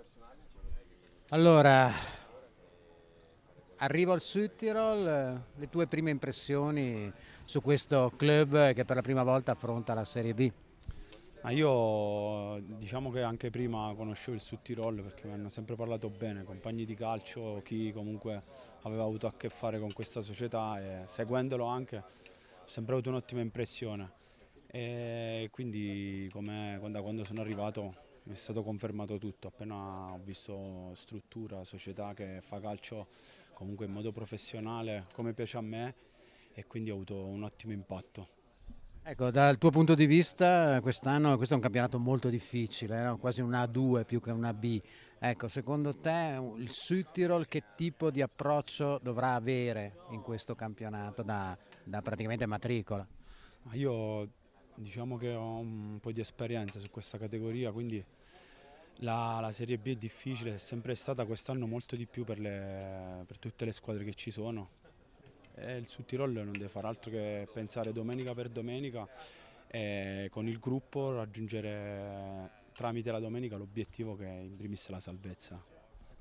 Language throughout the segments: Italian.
Cioè, allora, arrivo al Sud Tirol, le tue prime impressioni su questo club che per la prima volta affronta la Serie B? Ma io diciamo che anche prima conoscevo il Sud Tirol perché mi hanno sempre parlato bene, compagni di calcio, chi comunque aveva avuto a che fare con questa società e seguendolo anche ho sempre avuto un'ottima impressione e quindi da quando sono arrivato mi è stato confermato tutto, appena ho visto struttura, società che fa calcio comunque in modo professionale come piace a me e quindi ho avuto un ottimo impatto. Ecco, dal tuo punto di vista quest'anno questo è un campionato molto difficile, no? quasi un A2 più che un AB. Ecco, secondo te il Südtirol che tipo di approccio dovrà avere in questo campionato da, da praticamente matricola? Io diciamo che ho un po' di esperienza su questa categoria, quindi la, la Serie B è difficile, è sempre stata quest'anno molto di più per, le, per, tutte le squadre che ci sono. E il Sud Tirol non deve fare altro che pensare domenica per domenica e con il gruppo raggiungere tramite la domenica l'obiettivo che è in primis la salvezza.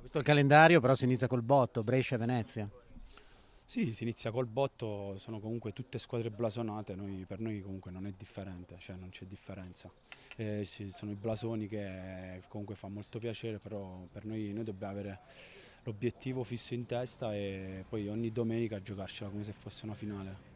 Visto il calendario però si inizia col botto, Brescia-Venezia. Sì, si inizia col botto, sono comunque tutte squadre blasonate, noi, per noi comunque non è differente, cioè non c'è differenza. Eh, sì, sono i blasoni che comunque fa molto piacere, però per noi, noi dobbiamo avere l'obiettivo fisso in testa e poi ogni domenica giocarcela come se fosse una finale.